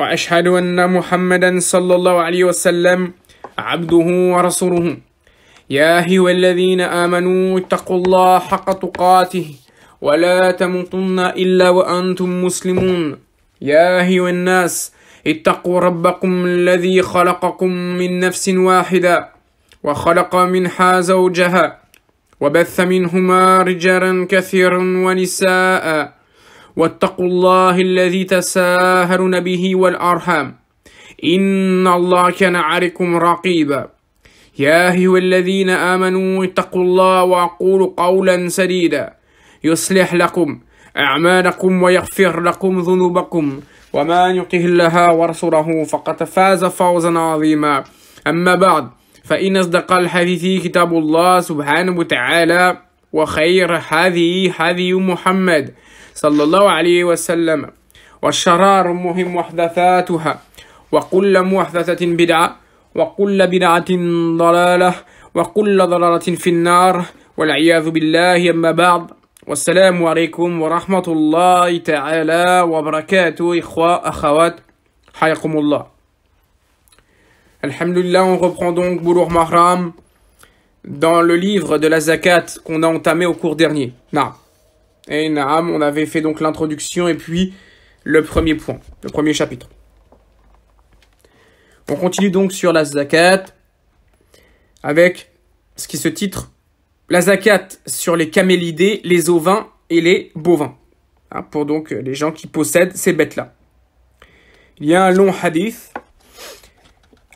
وأشهد أن محمدا صلى الله عليه وسلم عبده ورسوله يا أيها الذين آمنوا اتقوا الله حق تقاته ولا تموتن إلا وأنتم مسلمون يا أيها الناس اتقوا ربكم الذي خلقكم من نفس واحدة وخلق منها زوجها وبث منهما رجالا كثيرا ونساء واتقوا الله الذي تساهرون به والأرحام إن الله كان عليكم رقيبا يا أيها الذين آمنوا اتقوا الله وقولوا قولا سديدا يصلح لكم أعمالكم ويغفر لكم ذنوبكم وما يقه الله ورسوله فقد فاز فوزا عظيما أما بعد فإن أصدق الحديث كتاب الله سبحانه وتعالى وخير هذه هذه محمد صلى الله عليه وسلم والشرار محدثاتها وكل محدثة بدعة وكل بدعة ضلالة وكل ضلالة في النار والعياذ بالله أما بعد والسلام عليكم ورحمة الله تعالى وبركاته إخوة أخوات حياكم الله الحمد on reprend donc Boulour Mahram dans le livre de la zakat qu'on a entamé au cours dernier. Non. Et Naam, on avait fait donc l'introduction et puis le premier point, le premier chapitre. On continue donc sur la zakat avec ce qui se titre la zakat sur les camélidés, les ovins et les bovins. Ah, pour donc les gens qui possèdent ces bêtes-là. Il y a un long hadith.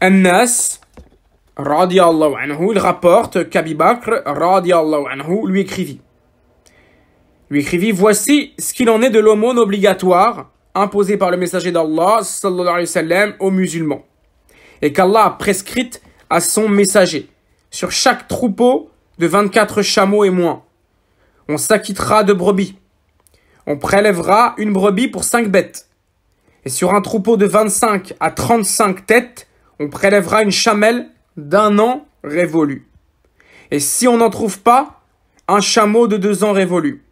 Annas, radiallahu anhu, il rapporte qu'Abi Bakr, radiallahu anhu, lui écrivit lui écrivit Voici ce qu'il en est de l'aumône obligatoire imposée par le messager d'Allah aux musulmans et qu'Allah a prescrite à son messager sur chaque troupeau de 24 chameaux et moins. On s'acquittera de brebis. On prélèvera une brebis pour 5 bêtes. Et sur un troupeau de 25 à 35 têtes, on prélèvera une chamelle d'un an révolu. Et si on n'en trouve pas, un chameau de deux ans révolu.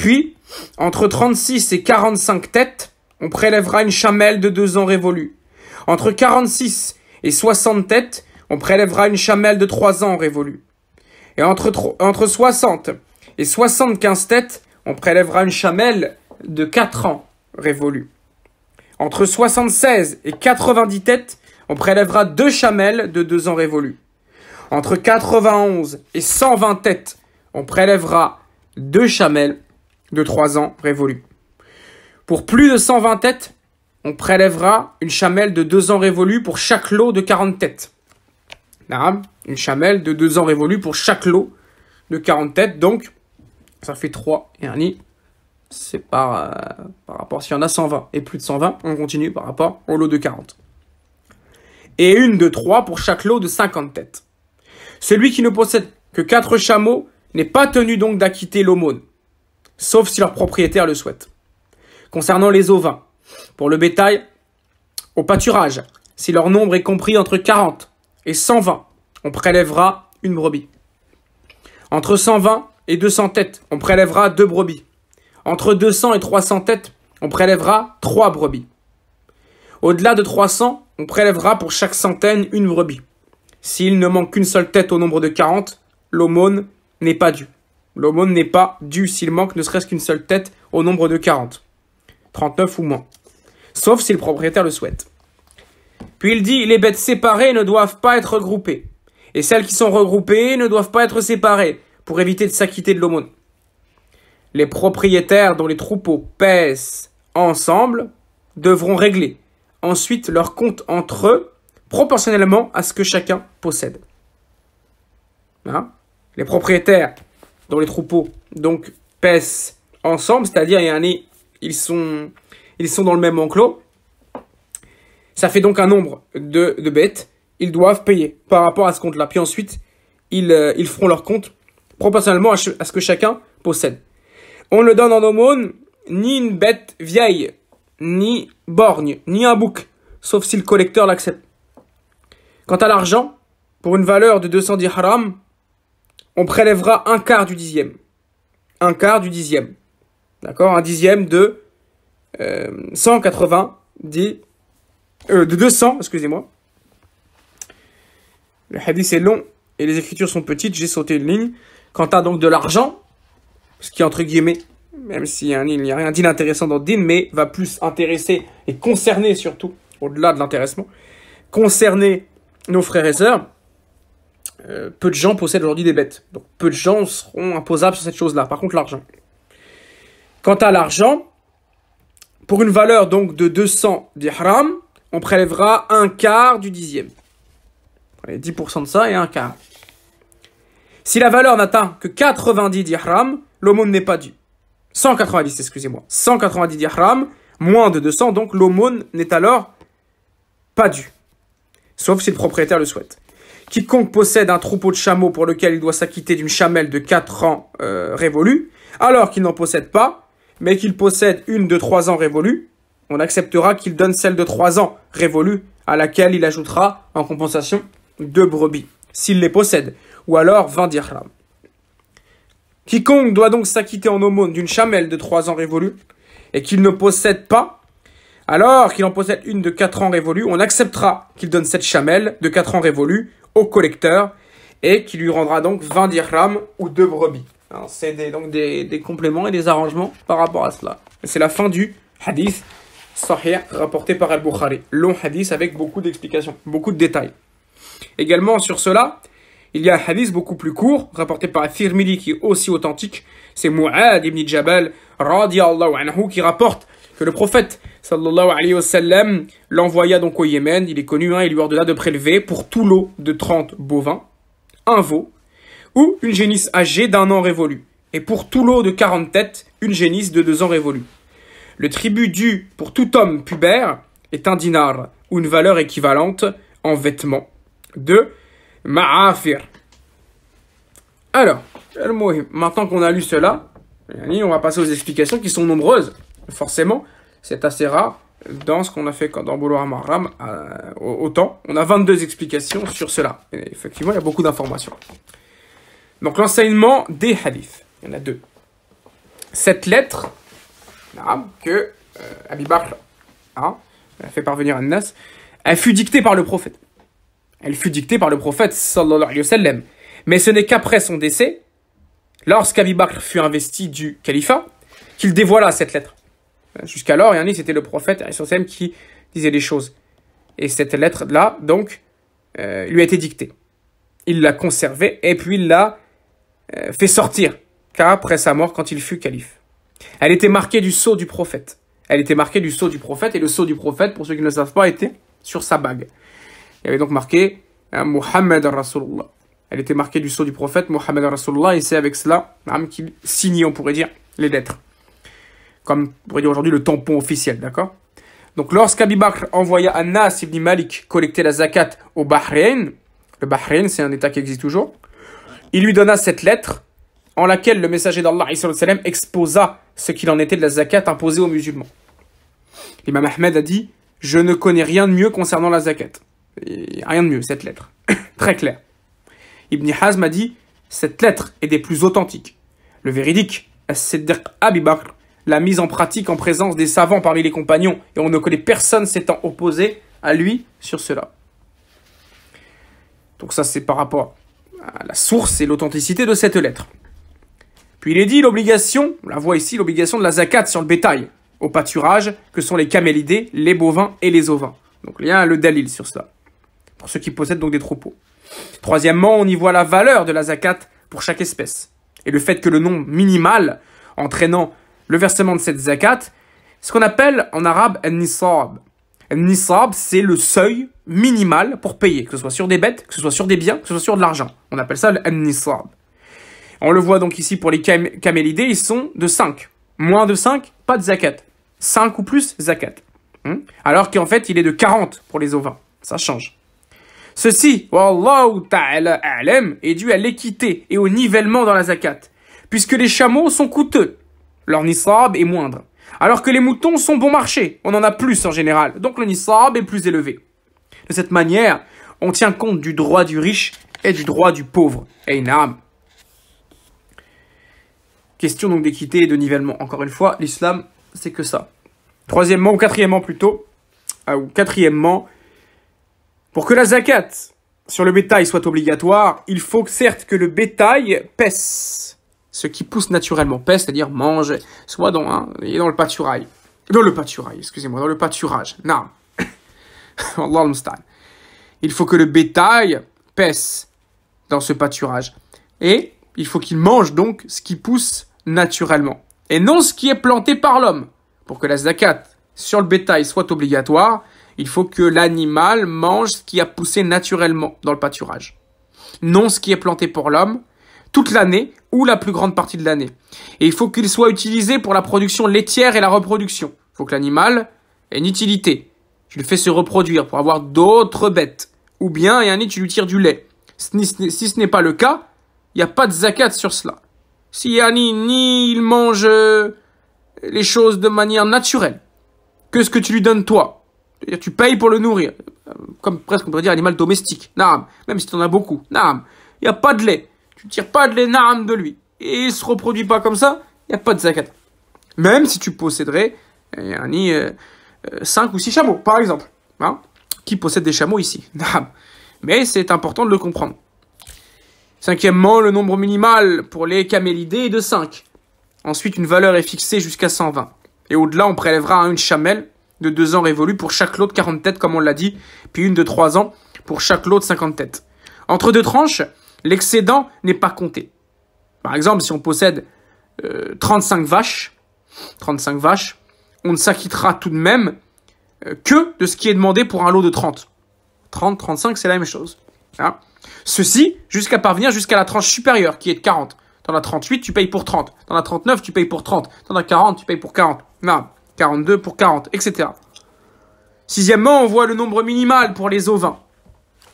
Puis, entre 36 et 45 têtes, on prélèvera une chamelle de deux ans révolue. Entre 46 et 60 têtes, on prélèvera une chamelle de trois ans révolue. Et entre, entre 60 et 75 têtes, on prélèvera une chamelle de 4 ans révolue. Entre 76 et 90 têtes, on prélèvera deux chamelles de 2 ans révolue. Entre 91 et 120 têtes, on prélèvera deux chamelles de 3 ans révolus. Pour plus de 120 têtes, on prélèvera une chamelle de 2 ans révolus pour chaque lot de 40 têtes. Une chamelle de 2 ans révolus pour chaque lot de 40 têtes, donc ça fait 3 et un nid. C'est euh, par, rapport, s'il y en a 120 et plus de 120, on continue par rapport au lot de 40. Et une de 3 pour chaque lot de 50 têtes. Celui qui ne possède que 4 chameaux n'est pas tenu donc d'acquitter l'aumône sauf si leur propriétaire le souhaite. Concernant les ovins, pour le bétail, au pâturage, si leur nombre est compris entre 40 et 120, on prélèvera une brebis. Entre 120 et 200 têtes, on prélèvera deux brebis. Entre 200 et 300 têtes, on prélèvera trois brebis. Au-delà de 300, on prélèvera pour chaque centaine une brebis. S'il ne manque qu'une seule tête au nombre de 40, l'aumône n'est pas due. L'aumône n'est pas dû s'il manque ne serait-ce qu'une seule tête au nombre de 40, 39 ou moins, sauf si le propriétaire le souhaite. Puis il dit, les bêtes séparées ne doivent pas être regroupées, et celles qui sont regroupées ne doivent pas être séparées, pour éviter de s'acquitter de l'aumône. Les propriétaires dont les troupeaux pèsent ensemble devront régler ensuite leur compte entre eux proportionnellement à ce que chacun possède. Hein les propriétaires dans les troupeaux. Donc, paissent ensemble, c'est-à-dire, ils sont, ils sont dans le même enclos. Ça fait donc un nombre de, de bêtes. Ils doivent payer par rapport à ce compte-là. Puis ensuite, ils, euh, feront leur compte proportionnellement à, ce que chacun possède. On ne donne en aumône ni une bête vieille, ni borgne, ni un bouc, sauf si le collecteur l'accepte. Quant à l'argent, pour une valeur de 210 haram, on prélèvera un quart du dixième. Un quart du dixième. D'accord Un dixième de euh, 180, euh, de 200, excusez-moi. Le hadith est long et les écritures sont petites, j'ai sauté une ligne. Quant à donc de l'argent, ce qui entre guillemets, même si il n'y a rien d'inintéressant dans le din, mais va plus intéresser et concerner surtout, au-delà de l'intéressement, concerner nos frères et sœurs. Euh, peu de gens possèdent aujourd'hui des bêtes. Donc peu de gens seront imposables sur cette chose-là. Par contre, l'argent. Quant à l'argent, pour une valeur donc de 200 dirhams, on prélèvera un quart du dixième. 10% de ça et un quart. Si la valeur n'atteint que 90 dirhams, l'aumône n'est pas due. 190, excusez-moi. 190 dirhams, moins de 200, donc l'aumône n'est alors pas due. Sauf si le propriétaire le souhaite. Quiconque possède un troupeau de chameaux pour lequel il doit s'acquitter d'une chamelle de 4 ans euh, révolue, alors qu'il n'en possède pas, mais qu'il possède une de 3 ans révolue, on acceptera qu'il donne celle de 3 ans révolue, à laquelle il ajoutera en compensation deux brebis, s'il les possède, ou alors 20 dirhams. Quiconque doit donc s'acquitter en aumône d'une chamelle de 3 ans révolue, et qu'il ne possède pas, alors qu'il en possède une de 4 ans révolue, on acceptera qu'il donne cette chamelle de 4 ans révolue au collecteur et qui lui rendra donc 20 dirhams ou deux brebis. C'est donc des, compléments et des arrangements par rapport à cela. C'est la fin du hadith sahih rapporté par Al-Bukhari. Long hadith avec beaucoup d'explications, beaucoup de détails. Également sur cela, il y a un hadith beaucoup plus court rapporté par firmili qui est aussi authentique. C'est Mu'ad ibn Jabal radiallahu anhu qui rapporte que le prophète sallallahu alayhi wa l'envoya donc au Yémen. Il est connu, hein, il lui ordonna de prélever pour tout l'eau de 30 bovins, un veau, ou une génisse âgée d'un an révolu, et pour tout l'eau de 40 têtes, une génisse de deux ans révolu. Le tribut dû pour tout homme pubère est un dinar, ou une valeur équivalente en vêtements. De Ma'afir. Alors, maintenant qu'on a lu cela, on va passer aux explications qui sont nombreuses forcément, c'est assez rare dans ce qu'on a fait dans Bolo Maram, euh, au autant. On a 22 explications sur cela. effectivement, il y a beaucoup d'informations. Donc l'enseignement des hadiths, il y en a deux. Cette lettre que euh, Bakr a fait parvenir à Nas, elle fut dictée par le prophète. Elle fut dictée par le prophète sallallahu alayhi wa Mais ce n'est qu'après son décès, lorsqu'Abi Bakr fut investi du califat, qu'il dévoila cette lettre. Jusqu'alors, Yannis c'était le prophète qui disait les choses. Et cette lettre-là, donc, euh, lui a été dictée. Il l'a conservée et puis il l'a euh, fait sortir, car après sa mort, quand il fut calife. Elle était marquée du sceau du prophète. Elle était marquée du sceau du prophète, et le sceau du prophète, pour ceux qui ne le savent pas, était sur sa bague. Il y avait donc marqué hein, Muhammad Rasulullah. Elle était marquée du sceau du prophète Muhammad Rasulullah, et c'est avec cela hein, qu'il signait, on pourrait dire, les lettres comme on pourrait dire aujourd'hui le tampon officiel, d'accord Donc lorsqu'Abi Bakr envoya Anas ibn Malik collecter la zakat au Bahreïn, le Bahreïn c'est un état qui existe toujours, il lui donna cette lettre en laquelle le messager d'Allah exposa ce qu'il en était de la zakat imposée aux musulmans. L'imam Ahmed a dit « Je ne connais rien de mieux concernant la zakat ». Rien de mieux, cette lettre. Très clair. Ibn Hazm a dit « Cette lettre est des plus authentiques. Le véridique, as dire Abi Bakr, la mise en pratique en présence des savants parmi les compagnons, et on ne connaît personne s'étant opposé à lui sur cela. Donc ça c'est par rapport à la source et l'authenticité de cette lettre. Puis il est dit l'obligation, on la voit ici, l'obligation de la zakat sur le bétail, au pâturage, que sont les camélidés, les bovins et les ovins. Donc il y a le dalil sur cela, pour ceux qui possèdent donc des troupeaux. Troisièmement, on y voit la valeur de la zakat pour chaque espèce, et le fait que le nombre minimal, entraînant le versement de cette zakat, ce qu'on appelle en arabe al nisab. Un nisab, c'est le seuil minimal pour payer, que ce soit sur des bêtes, que ce soit sur des biens, que ce soit sur de l'argent. On appelle ça le nisab. On le voit donc ici pour les camélidés, ils sont de 5. Moins de 5, pas de zakat. 5 ou plus, zakat. Hmm? Alors qu'en fait, il est de 40 pour les ovins. Ça change. Ceci, Wallahu ta'ala est dû à l'équité et au nivellement dans la zakat, puisque les chameaux sont coûteux leur nisab est moindre. Alors que les moutons sont bon marché, on en a plus en général, donc le nisab est plus élevé. De cette manière, on tient compte du droit du riche et du droit du pauvre. âme. Question donc d'équité et de nivellement. Encore une fois, l'islam, c'est que ça. Troisièmement, ou quatrièmement plutôt, ah, ou quatrièmement, pour que la zakat sur le bétail soit obligatoire, il faut certes que le bétail pèse ce qui pousse naturellement, pèse, c'est-à-dire mange, soit dans, hein, et dans le pâturail. Dans le pâturail, excusez-moi, dans le pâturage. Non. Il faut que le bétail pèse dans ce pâturage. Et il faut qu'il mange donc ce qui pousse naturellement. Et non ce qui est planté par l'homme. Pour que la zakat sur le bétail soit obligatoire, il faut que l'animal mange ce qui a poussé naturellement dans le pâturage. Non ce qui est planté pour l'homme toute l'année ou la plus grande partie de l'année. Et il faut qu'il soit utilisé pour la production laitière et la reproduction. Il faut que l'animal ait une utilité. Tu le fais se reproduire pour avoir d'autres bêtes. Ou bien, et tu lui tires du lait. Si ce n'est pas le cas, il n'y a pas de zakat sur cela. Si Yanni, ni il mange euh, les choses de manière naturelle, que ce que tu lui donnes toi, c'est-à-dire tu payes pour le nourrir, comme presque on pourrait dire animal domestique, naam, même si tu en as beaucoup, naam, il n'y a pas de lait, tu tires pas de l'énarme de lui. Et il se reproduit pas comme ça, il n'y a pas de zakat. Même si tu posséderais euh, un nid 5 euh, euh, ou 6 chameaux, par exemple. Hein, qui possède des chameaux ici. Mais c'est important de le comprendre. Cinquièmement, le nombre minimal pour les camélidés est de 5. Ensuite, une valeur est fixée jusqu'à 120. Et au-delà, on prélèvera une chamelle de 2 ans révolue pour chaque lot de 40 têtes, comme on l'a dit, puis une de 3 ans pour chaque lot de 50 têtes. Entre deux tranches, L'excédent n'est pas compté. Par exemple, si on possède 35 euh, vaches, 35 vaches, on ne s'acquittera tout de même euh, que de ce qui est demandé pour un lot de 30. 30, 35, c'est la même chose. Hein. Ceci jusqu'à parvenir jusqu'à la tranche supérieure qui est de 40. Dans la 38, tu payes pour 30. Dans la 39, tu payes pour 30. Dans la 40, tu payes pour 40. Non, 42 pour 40, etc. Sixièmement, on voit le nombre minimal pour les ovins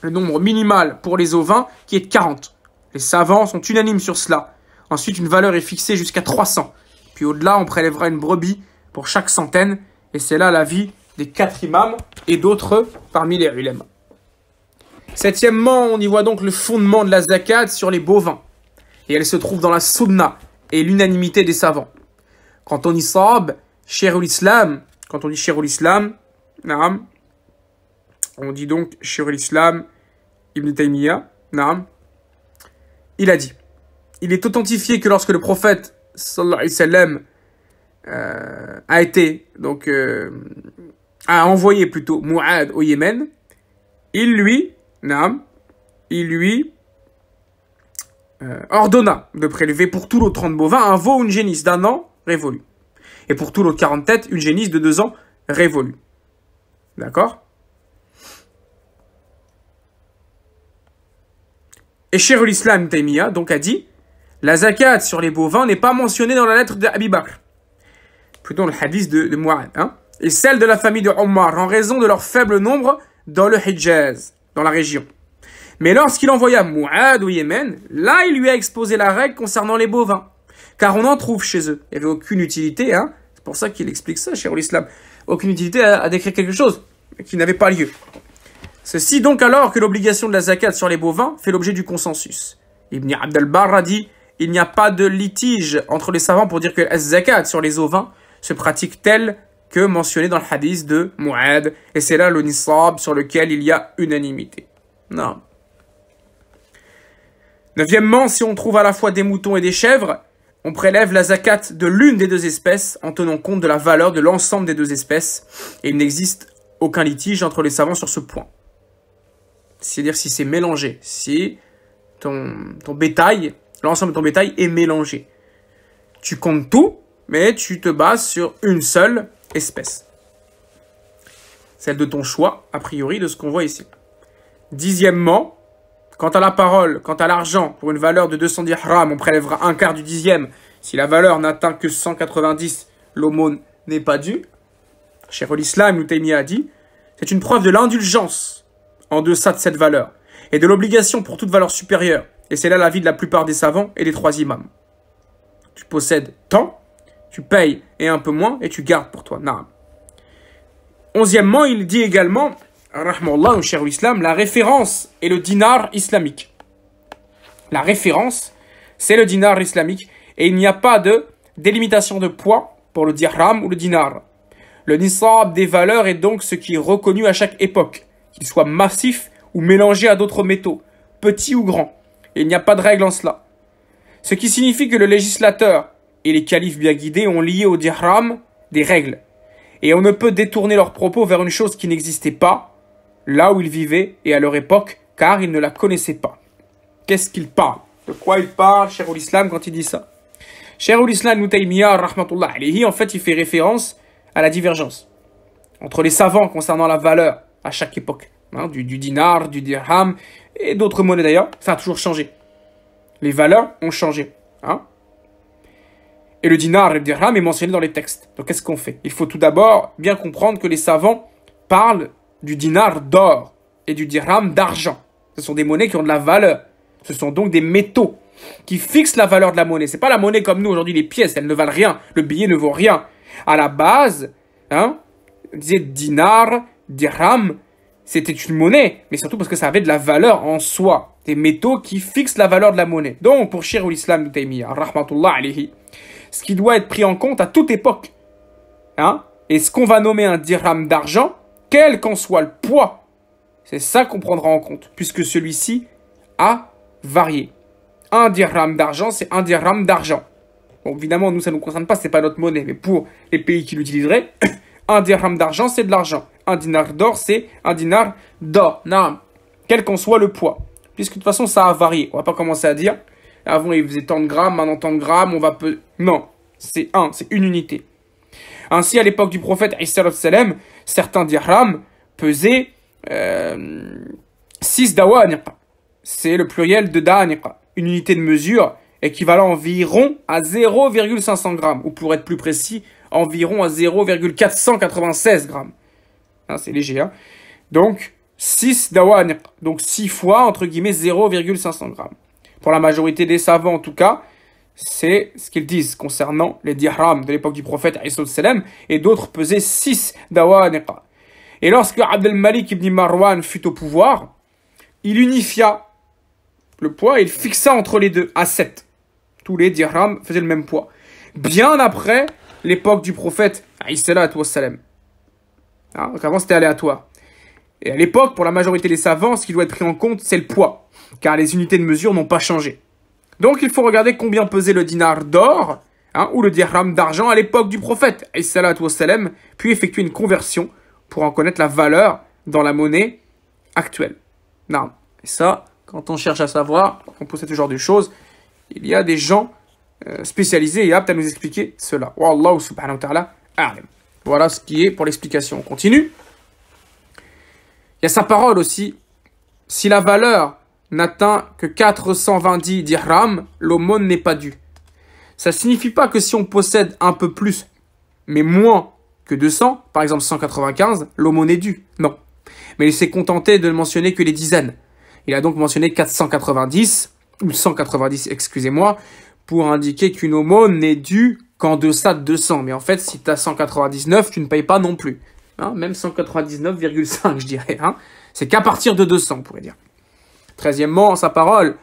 le nombre minimal pour les ovins qui est de 40. Les savants sont unanimes sur cela. Ensuite, une valeur est fixée jusqu'à 300. Puis au-delà, on prélèvera une brebis pour chaque centaine. Et c'est là l'avis des quatre imams et d'autres parmi les ulèmes. Septièmement, on y voit donc le fondement de la zakat sur les bovins. Et elle se trouve dans la sunna et l'unanimité des savants. Quand on y saab, Sherul Islam, quand on dit Sherul Islam, on dit donc chez islam Ibn Taymiyyah, il a dit Il est authentifié que lorsque le prophète sallallahu alayhi wa euh, a été, donc, euh, a envoyé plutôt Mu'ad au Yémen, il lui, nam, il lui euh, ordonna de prélever pour tout l'autre 30 bovins un veau une génisse d'un an révolu. Et pour tout l'autre 40 têtes, une génisse de deux ans révolu. D'accord Et l'Islam a donc a dit la zakat sur les bovins n'est pas mentionnée dans la lettre d'Abi Bakr, plutôt le hadith de, de Mu'ad, hein, et celle de la famille de Omar en raison de leur faible nombre dans le Hijaz, dans la région. Mais lorsqu'il envoya Mu'ad au Yémen, là il lui a exposé la règle concernant les bovins, car on en trouve chez eux. Il n'y avait aucune utilité, hein, c'est pour ça qu'il explique ça, cher l'Islam, aucune utilité à décrire quelque chose qui n'avait pas lieu. Ceci donc alors que l'obligation de la zakat sur les bovins fait l'objet du consensus. Ibn Abd al dit il n'y a pas de litige entre les savants pour dire que la zakat sur les ovins se pratique telle que mentionnée dans le hadith de Mu'ad, et c'est là le nisab sur lequel il y a unanimité. Non. Neuvièmement, si on trouve à la fois des moutons et des chèvres, on prélève la zakat de l'une des deux espèces en tenant compte de la valeur de l'ensemble des deux espèces, et il n'existe aucun litige entre les savants sur ce point. C'est-à-dire si c'est mélangé, si ton, bétail, l'ensemble de ton bétail est mélangé. Tu comptes tout, mais tu te bases sur une seule espèce. Celle de ton choix, a priori, de ce qu'on voit ici. Dixièmement, quant à la parole, quant à l'argent, pour une valeur de 210 dirhams, on prélèvera un quart du dixième. Si la valeur n'atteint que 190, l'aumône n'est pas due. Cher l'islam, nous a dit, c'est une preuve de l'indulgence en deçà de cette valeur, et de l'obligation pour toute valeur supérieure, et c'est là la vie de la plupart des savants et des trois imams. Tu possèdes tant, tu payes et un peu moins, et tu gardes pour toi. Naam. Onzièmement, il dit également, rahmallah, cher islam, la référence est le dinar islamique. La référence, c'est le dinar islamique, et il n'y a pas de délimitation de poids pour le dirham ou le dinar. Le nisab des valeurs est donc ce qui est reconnu à chaque époque qu'il soit massif ou mélangé à d'autres métaux, petits ou grands. Et il n'y a pas de règle en cela. Ce qui signifie que le législateur et les califes bien guidés ont lié au dirham des règles. Et on ne peut détourner leurs propos vers une chose qui n'existait pas, là où ils vivaient et à leur époque, car ils ne la connaissaient pas. Qu'est-ce qu'il parle De quoi il parlent, cher l'islam, quand il dit ça Cher Islam, rahmatullah en fait, il fait référence à la divergence entre les savants concernant la valeur à chaque époque, hein, du, dinar, du dirham et d'autres monnaies d'ailleurs, ça a toujours changé. Les valeurs ont changé. Hein. Et le dinar et le dirham est mentionné dans les textes. Donc qu'est-ce qu'on fait Il faut tout d'abord bien comprendre que les savants parlent du dinar d'or et du dirham d'argent. Ce sont des monnaies qui ont de la valeur. Ce sont donc des métaux qui fixent la valeur de la monnaie. C'est pas la monnaie comme nous aujourd'hui, les pièces, elles ne valent rien. Le billet ne vaut rien. À la base, hein, on disait dinar, dirham, c'était une monnaie, mais surtout parce que ça avait de la valeur en soi, des métaux qui fixent la valeur de la monnaie. Donc, pour Shirul Islam rahmatullah ce qui doit être pris en compte à toute époque, hein, et ce qu'on va nommer un dirham d'argent, quel qu'en soit le poids, c'est ça qu'on prendra en compte, puisque celui-ci a varié. Un dirham d'argent, c'est un dirham d'argent. Bon, évidemment, nous, ça ne nous concerne pas, ce n'est pas notre monnaie, mais pour les pays qui l'utiliseraient, un dirham d'argent, c'est de l'argent un dinar d'or, c'est un dinar d'or. Quel qu'en soit le poids. Puisque de toute façon, ça a varié. On va pas commencer à dire, avant il faisait tant de grammes, maintenant tant de grammes, on va peu... Non, c'est un, c'est une unité. Ainsi, à l'époque du prophète, certains dirhams pesaient 6 euh, dawaniqa. C'est le pluriel de daniqa, une unité de mesure équivalent environ à 0,500 grammes, ou pour être plus précis, environ à 0,496 grammes. Hein, c'est léger. Hein. Donc, 6 dawan, donc 6 fois, entre guillemets, 0,500 grammes. Pour la majorité des savants, en tout cas, c'est ce qu'ils disent concernant les dirhams de l'époque du prophète, et d'autres pesaient 6 dawan. Et lorsque Abdel Malik ibn Marwan fut au pouvoir, il unifia le poids et il fixa entre les deux à 7. Tous les dirhams faisaient le même poids. Bien après l'époque du prophète, wassalam. Hein, avant, c'était aléatoire. Et à l'époque, pour la majorité des savants, ce qui doit être pris en compte, c'est le poids, car les unités de mesure n'ont pas changé. Donc il faut regarder combien pesait le dinar d'or, hein, ou le dirham d'argent à l'époque du prophète, puis effectuer une conversion pour en connaître la valeur dans la monnaie actuelle. Non. Et ça, quand on cherche à savoir, quand on possède ce genre de choses, il y a des gens euh, spécialisés et aptes à nous expliquer cela. Wallahu subhanahu wa ta'ala, a'lam. Voilà ce qui est pour l'explication. On continue. Il y a sa parole aussi. Si la valeur n'atteint que 420 dirhams, l'aumône n'est pas due. Ça ne signifie pas que si on possède un peu plus, mais moins que 200, par exemple 195, l'aumône est due. Non. Mais il s'est contenté de ne mentionner que les dizaines. Il a donc mentionné 490, ou 190, excusez-moi, pour indiquer qu'une aumône n'est due qu'en deçà de 200. Mais en fait, si tu as 199, tu ne payes pas non plus. Hein, même 199,5, je dirais. Hein. C'est qu'à partir de 200, on pourrait dire. Treizièmement, sa parole,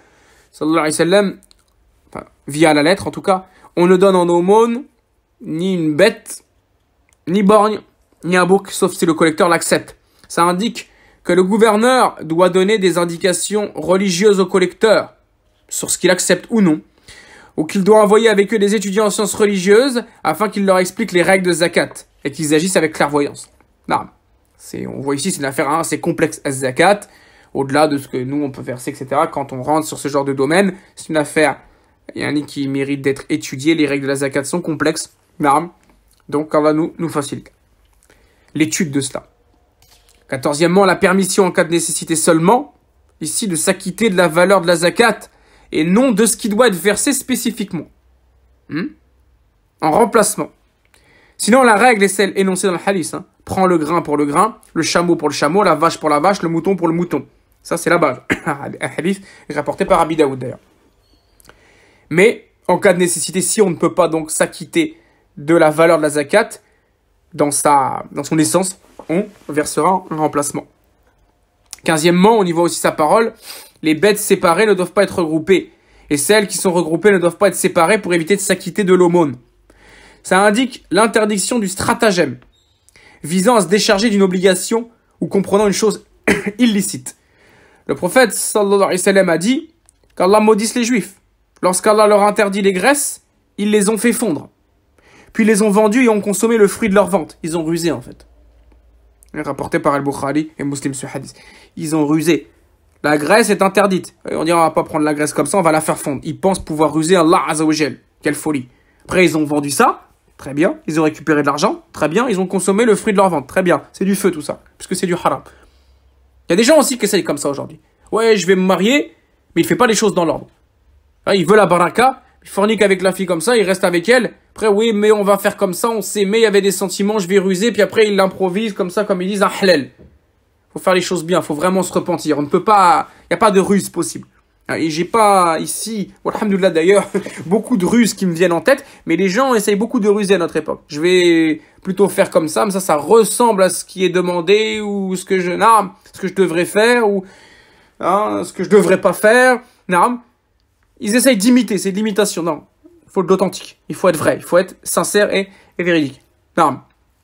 sallallahu alayhi wa via la lettre en tout cas, on ne donne en aumône ni une bête, ni borgne, ni un bouc, sauf si le collecteur l'accepte. Ça indique que le gouverneur doit donner des indications religieuses au collecteur sur ce qu'il accepte ou non, ou qu'il doit envoyer avec eux des étudiants en sciences religieuses afin qu'ils leur expliquent les règles de zakat et qu'ils agissent avec clairvoyance. Non, c'est, on voit ici, c'est une affaire assez hein, complexe à zakat, au-delà de ce que nous on peut verser, etc. Quand on rentre sur ce genre de domaine, c'est une affaire lit qui mérite d'être étudié. Les règles de la zakat sont complexes. Non, donc Allah nous, nous facilite l'étude de cela. Quatorzièmement, la permission en cas de nécessité seulement, ici de s'acquitter de la valeur de la zakat et non de ce qui doit être versé spécifiquement. Hmm? en remplacement. Sinon, la règle est celle énoncée dans le hadith. Hein. Prends le grain pour le grain, le chameau pour le chameau, la vache pour la vache, le mouton pour le mouton. Ça, c'est la base. hadith rapporté par Abi d'ailleurs. Mais, en cas de nécessité, si on ne peut pas donc s'acquitter de la valeur de la zakat, dans, sa, dans son essence, on versera un remplacement. Quinzièmement, on y voit aussi sa parole les bêtes séparées ne doivent pas être regroupées, et celles qui sont regroupées ne doivent pas être séparées pour éviter de s'acquitter de l'aumône. Ça indique l'interdiction du stratagème, visant à se décharger d'une obligation ou comprenant une chose illicite. Le prophète sallallahu alayhi wa a dit qu'Allah maudisse les juifs. Lorsqu'Allah leur interdit les graisses, ils les ont fait fondre. Puis les ont vendus et ont consommé le fruit de leur vente. Ils ont rusé en fait. Rapporté par Al-Bukhari et Muslim Suhadis. Ils ont rusé. La graisse est interdite. on dit, on va pas prendre la graisse comme ça, on va la faire fondre. Ils pensent pouvoir ruser Allah Azzawajal. Quelle folie. Après, ils ont vendu ça. Très bien. Ils ont récupéré de l'argent. Très bien. Ils ont consommé le fruit de leur vente. Très bien. C'est du feu tout ça. Puisque c'est du haram. Il y a des gens aussi qui essayent comme ça aujourd'hui. Ouais, je vais me marier, mais il fait pas les choses dans l'ordre. Hein, il veut la baraka, il fornique avec la fille comme ça, il reste avec elle. Après, oui, mais on va faire comme ça, on s'aimait, il y avait des sentiments, je vais ruser, puis après, il l'improvise comme ça, comme ils disent, un halal faut faire les choses bien, faut vraiment se repentir. On ne peut pas, il n'y a pas de ruse possible. Hein, et j'ai pas ici, alhamdoulilah d'ailleurs, beaucoup de ruses qui me viennent en tête, mais les gens essayent beaucoup de ruser à notre époque. Je vais plutôt faire comme ça, mais ça, ça ressemble à ce qui est demandé ou ce que je, non, ce que je devrais faire ou hein, ce que je devrais pas faire. Non. Ils essayent d'imiter, c'est de l'imitation. Non, il faut de l'authentique, il faut être vrai, il faut être sincère et, véridique. Non,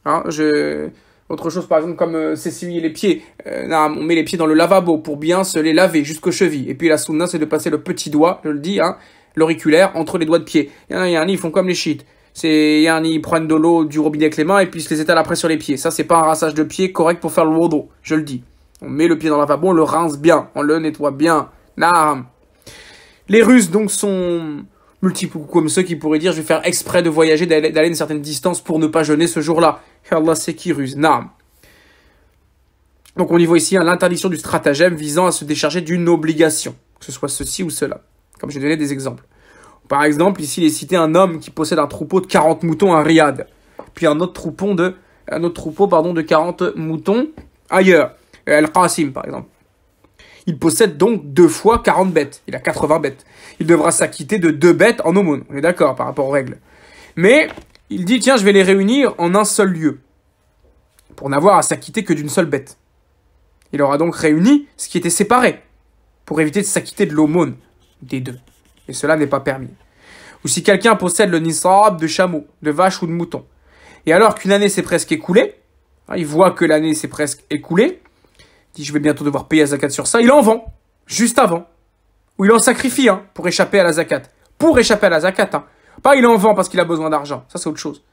hein, je autre chose, par exemple, comme euh, les pieds. Euh, on met les pieds dans le lavabo pour bien se les laver jusqu'aux chevilles. Et puis la sunna, c'est de passer le petit doigt, je le dis, hein, l'auriculaire, entre les doigts de pied. Il y en ils font comme les chiites. C'est, il y ils prennent de l'eau du robinet avec les mains et puis ils se les étalent après sur les pieds. Ça, c'est pas un rassage de pied correct pour faire le wodo, je le dis. On met le pied dans le lavabo, on le rince bien, on le nettoie bien. Les Russes, donc, sont multiples, comme ceux qui pourraient dire, je vais faire exprès de voyager, d'aller une certaine distance pour ne pas jeûner ce jour-là qui ruse, Naam. Donc on y voit ici hein, l'interdiction du stratagème visant à se décharger d'une obligation, que ce soit ceci ou cela, comme j'ai donné des exemples. Par exemple, ici il est cité un homme qui possède un troupeau de 40 moutons à Riyad, puis un autre troupeau de, un autre troupeau, pardon, de 40 moutons ailleurs, euh, Al-Qasim par exemple. Il possède donc deux fois 40 bêtes. Il a 80 bêtes. Il devra s'acquitter de deux bêtes en aumône. On est d'accord par rapport aux règles. Mais il dit tiens, je vais les réunir en un seul lieu, pour n'avoir à s'acquitter que d'une seule bête. Il aura donc réuni ce qui était séparé, pour éviter de s'acquitter de l'aumône des deux. Et cela n'est pas permis. Ou si quelqu'un possède le nisab de chameau, de vache ou de mouton, et alors qu'une année s'est presque écoulée, hein, il voit que l'année s'est presque écoulée, il dit je vais bientôt devoir payer à zakat sur ça, il en vend, juste avant. Ou il en sacrifie hein, pour échapper à la zakat. Pour échapper à la zakat, hein. Pas il en vend parce qu'il a besoin d'argent, ça c'est autre chose.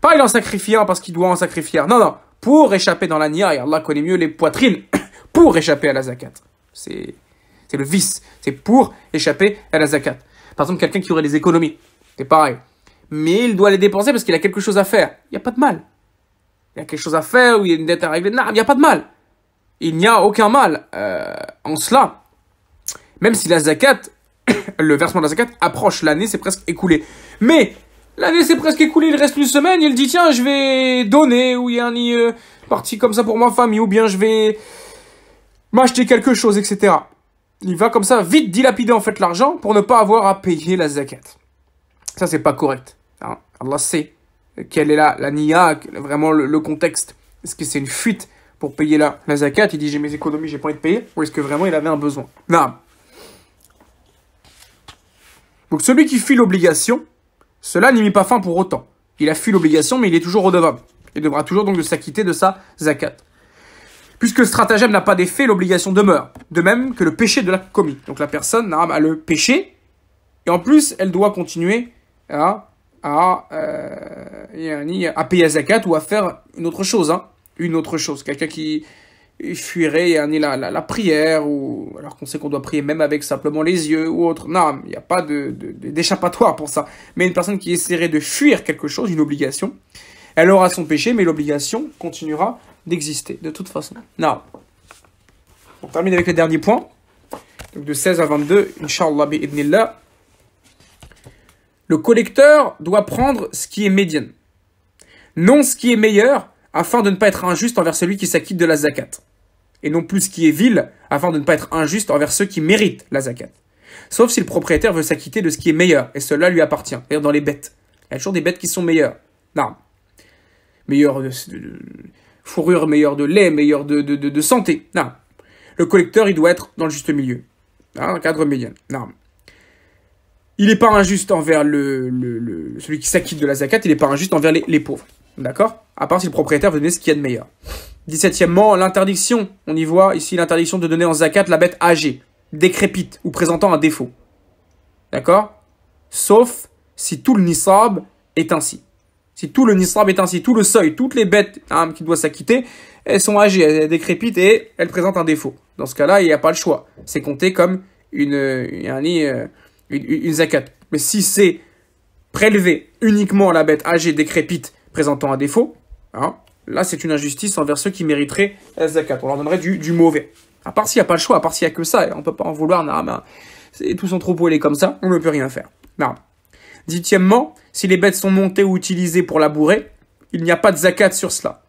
Pas il en sacrifie un parce qu'il doit en sacrifier Non, non, pour échapper dans la et Allah connaît mieux les poitrines, pour échapper à la zakat. C'est le vice, c'est pour échapper à la zakat. Par exemple, quelqu'un qui aurait des économies, c'est pareil. Mais il doit les dépenser parce qu'il a quelque chose à faire. Il n'y a pas de mal. Il y a quelque chose à faire ou il y a une dette à régler. Non, il n'y a pas de mal. Il n'y a aucun mal euh, en cela. Même si la zakat, le versement de la zakat approche l'année, c'est presque écoulé. Mais l'année s'est presque écoulée, il reste une semaine, il dit tiens, je vais donner, ou il y a un euh, comme ça pour ma famille, ou bien je vais m'acheter quelque chose, etc. Il va comme ça vite dilapider en fait l'argent pour ne pas avoir à payer la zakat. Ça, c'est pas correct. Hein. Allah sait quelle est la, la niya, vraiment le, contexte. Est-ce que c'est une fuite pour payer la, zakat Il dit j'ai mes économies, j'ai pas envie de payer. Ou est-ce que vraiment il avait un besoin Non. Donc celui qui fuit l'obligation, cela n'y met pas fin pour autant. Il a fui l'obligation, mais il est toujours redevable. Il devra toujours donc de s'acquitter de sa zakat. Puisque le stratagème n'a pas d'effet, l'obligation demeure. De même que le péché de la commis. Donc la personne a le péché, et en plus, elle doit continuer à, à, euh, payer à zakat ou à faire une autre chose. Hein. Une autre chose. Quelqu'un qui, fuirait ni la, prière, ou alors qu'on sait qu'on doit prier même avec simplement les yeux ou autre. Non, il n'y a pas d'échappatoire de, pour ça. Mais une personne qui essaierait de fuir quelque chose, une obligation, elle aura son péché, mais l'obligation continuera d'exister, de toute façon. Non. On termine avec le dernier point. Donc de 16 à 22, Inch'Allah bi'idnillah. Le collecteur doit prendre ce qui est médian, non ce qui est meilleur, afin de ne pas être injuste envers celui qui s'acquitte de la zakat et non plus ce qui est vil, afin de ne pas être injuste envers ceux qui méritent la zakat. Sauf si le propriétaire veut s'acquitter de ce qui est meilleur, et cela lui appartient, et dans les bêtes. Il y a toujours des bêtes qui sont meilleures. Non. Meilleure de, fourrure, meilleure de lait, meilleure de, santé. Non. Le collecteur, il doit être dans le juste milieu. Dans hein, le cadre médian. Non. Il n'est pas injuste envers celui qui s'acquitte de la zakat, il n'est pas injuste envers les, pauvres. D'accord À part si le propriétaire veut donner ce qu'il y a de meilleur. Dix-septièmement, l'interdiction. On y voit ici l'interdiction de donner en zakat la bête âgée, décrépite ou présentant un défaut. D'accord Sauf si tout le nisab est ainsi. Si tout le nisab est ainsi, tout le seuil, toutes les bêtes hein, qui doivent s'acquitter, elles sont âgées, elles décrépites et elles présentent un défaut. Dans ce cas-là, il n'y a pas le choix. C'est compté comme une, euh, zakat. Mais si c'est prélevé uniquement la bête âgée, décrépite, présentant un défaut, hein, Là, c'est une injustice envers ceux qui mériteraient la zakat. On leur donnerait du, mauvais. À part s'il n'y a pas le choix, à part s'il n'y a que ça, on ne peut pas en vouloir. Non, ben, tout son troupeau, il comme ça, on ne peut rien faire. Non. Dixièmement, si les bêtes sont montées ou utilisées pour labourer, il n'y a pas de zakat sur cela.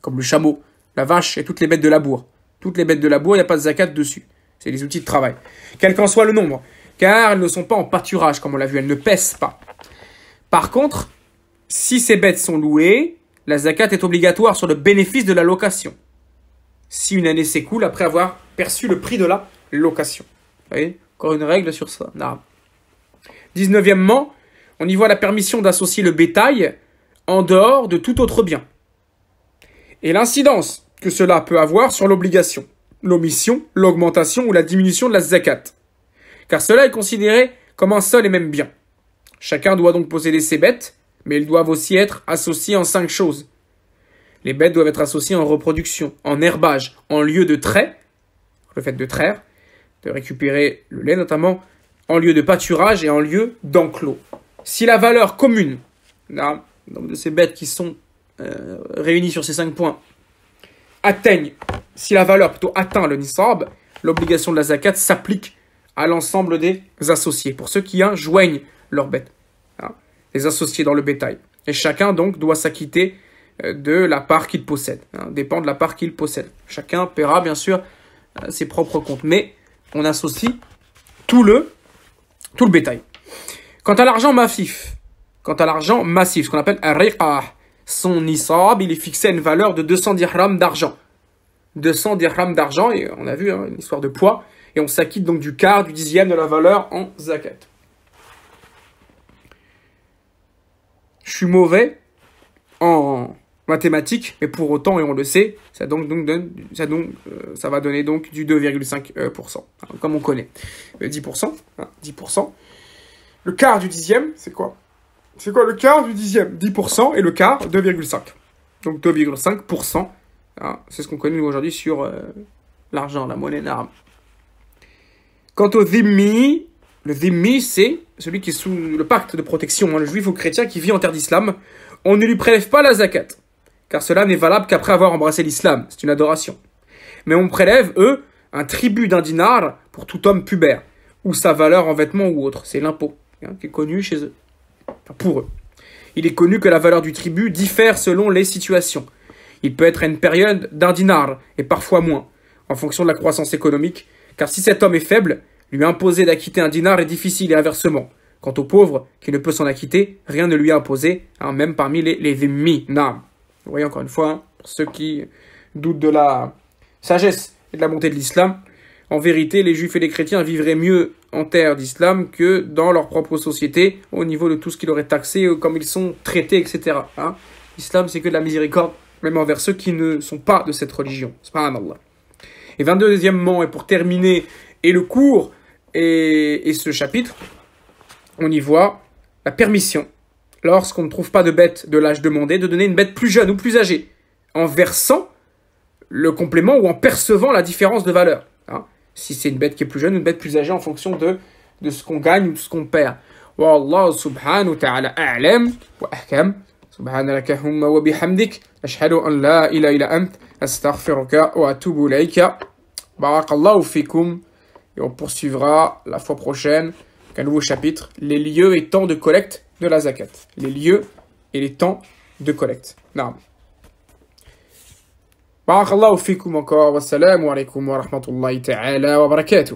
Comme le chameau, la vache et toutes les bêtes de labour. Toutes les bêtes de labour, il n'y a pas de zakat dessus. C'est les outils de travail. Quel qu'en soit le nombre. Car elles ne sont pas en pâturage, comme on l'a vu, elles ne pèsent pas. Par contre, si ces bêtes sont louées, la zakat est obligatoire sur le bénéfice de la location. Si une année s'écoule après avoir perçu le prix de la location. Vous voyez Encore une règle sur ça. 19e, on y voit la permission d'associer le bétail en dehors de tout autre bien. Et l'incidence que cela peut avoir sur l'obligation, l'omission, l'augmentation ou la diminution de la zakat. Car cela est considéré comme un seul et même bien. Chacun doit donc posséder ses bêtes mais ils doivent aussi être associés en cinq choses. Les bêtes doivent être associées en reproduction, en herbage, en lieu de trait, le fait de traire, de récupérer le lait notamment, en lieu de pâturage et en lieu d'enclos. Si la valeur commune de ces bêtes qui sont euh, réunies sur ces cinq points atteignent, si la valeur plutôt atteint le nisab, l'obligation de la zakat s'applique à l'ensemble des associés, pour ceux qui joignent leurs bêtes associés dans le bétail. Et chacun donc doit s'acquitter euh, de la part qu'il possède, hein. dépend de la part qu'il possède. Chacun paiera bien sûr euh, ses propres comptes, mais on associe tout le, tout le bétail. Quant à l'argent massif, quant à l'argent massif, ce qu'on appelle riqah, son nisab, il est fixé à une valeur de 200 dirhams d'argent. 200 dirhams d'argent, et on a vu hein, une histoire de poids, et on s'acquitte donc du quart, du dixième de la valeur en zakat. je suis mauvais en mathématiques, mais pour autant, et on le sait, ça, donc, donc, ça, donc, euh, ça va donner donc du 2,5%, euh, hein, comme on connaît. 10%, euh, 10%. Hein, le quart du dixième, c'est quoi C'est quoi le quart du dixième 10% et le quart, 2,5. Donc 2,5%, hein, c'est ce qu'on connaît aujourd'hui sur l'argent, la monnaie, l'arme. Quant au zimmi, le zimmi, c'est celui qui est sous le pacte de protection, hein, le juif ou le chrétien qui vit en terre d'islam, on ne lui prélève pas la zakat, car cela n'est valable qu'après avoir embrassé l'islam, c'est une adoration. Mais on prélève, eux, un tribut d'un dinar pour tout homme pubère, ou sa valeur en vêtements ou autre, c'est l'impôt, hein, qui est connu chez eux, pour eux. Il est connu que la valeur du tribut diffère selon les situations. Il peut être à une période d'un dinar, et parfois moins, en fonction de la croissance économique, car si cet homme est faible, lui imposer d'acquitter un dinar est difficile et inversement. Quant au pauvre, qui ne peut s'en acquitter, rien ne lui est imposé, hein, même parmi les, les Vous voyez encore une fois, hein, ceux qui doutent de la sagesse et de la bonté de l'islam, en vérité, les juifs et les chrétiens vivraient mieux en terre d'islam que dans leur propre société, au niveau de tout ce qu'ils auraient taxé, euh, comme ils sont traités, etc. Hein L'islam, c'est que de la miséricorde, même envers ceux qui ne sont pas de cette religion. Et 22 deuxièmement, et pour terminer, et le cours et, ce chapitre, on y voit la permission, lorsqu'on ne trouve pas de bête de l'âge demandé, de donner une bête plus jeune ou plus âgée, en versant le complément ou en percevant la différence de valeur. Hein. si c'est une bête qui est plus jeune ou une bête plus âgée en fonction de, de ce qu'on gagne ou de ce qu'on perd. والله سبحانه وتعالى أعلم وأحكم سبحانك wa وبحمدك أشهد أن لا إله إلا أنت أستغفرك وأتوب إليك بارك الله فيكم et on poursuivra la fois prochaine avec un nouveau chapitre, les lieux et temps de collecte de la zakat. Les lieux et les temps de collecte. Naam. Barakallahu encore. Wassalamu alaikum wa rahmatullahi wa barakatuh.